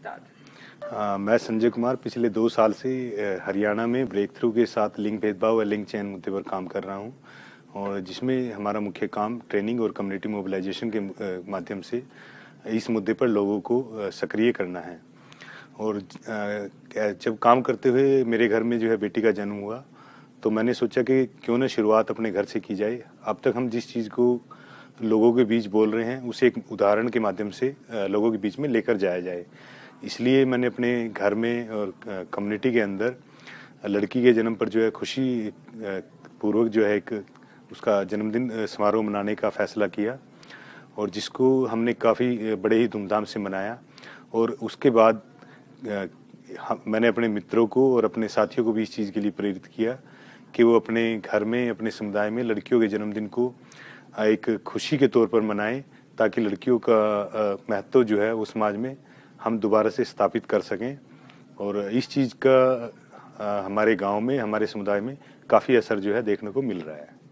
start हाँ, मैं संजय कुमार पिछले दो साल से हरियाणा में ब्रेक थ्रू के साथ लिंग भेदभाव और लिंग चयन मुद्दे पर काम कर रहा हूँ और जिसमें हमारा मुख्य काम ट्रेनिंग और कम्युनिटी मोबिलाइजेशन के माध्यम से इस मुद्दे पर लोगों को सक्रिय करना है और जब काम करते हुए मेरे घर में जो है बेटी का जन्म हुआ तो मैंने सोचा कि क्यों ना शुरुआत अपने घर से की जाए अब तक हम जिस चीज़ को लोगों के बीच बोल रहे हैं उसे एक उदाहरण के माध्यम से लोगों के बीच में लेकर जाया जाए इसलिए मैंने अपने घर में और कम्युनिटी के अंदर लड़की के जन्म पर जो है खुशी पूर्वक जो है एक उसका जन्मदिन समारोह मनाने का फैसला किया और जिसको हमने काफ़ी बड़े ही धूमधाम से मनाया और उसके बाद मैंने अपने मित्रों को और अपने साथियों को भी इस चीज़ के लिए प्रेरित किया कि वो अपने घर में अपने समुदाय में लड़कियों के जन्मदिन को एक खुशी के तौर पर मनाएं ताकि लड़कियों का महत्व जो है वो समाज में हम दोबारा से स्थापित कर सकें और इस चीज़ का हमारे गांव में हमारे समुदाय में काफ़ी असर जो है देखने को मिल रहा है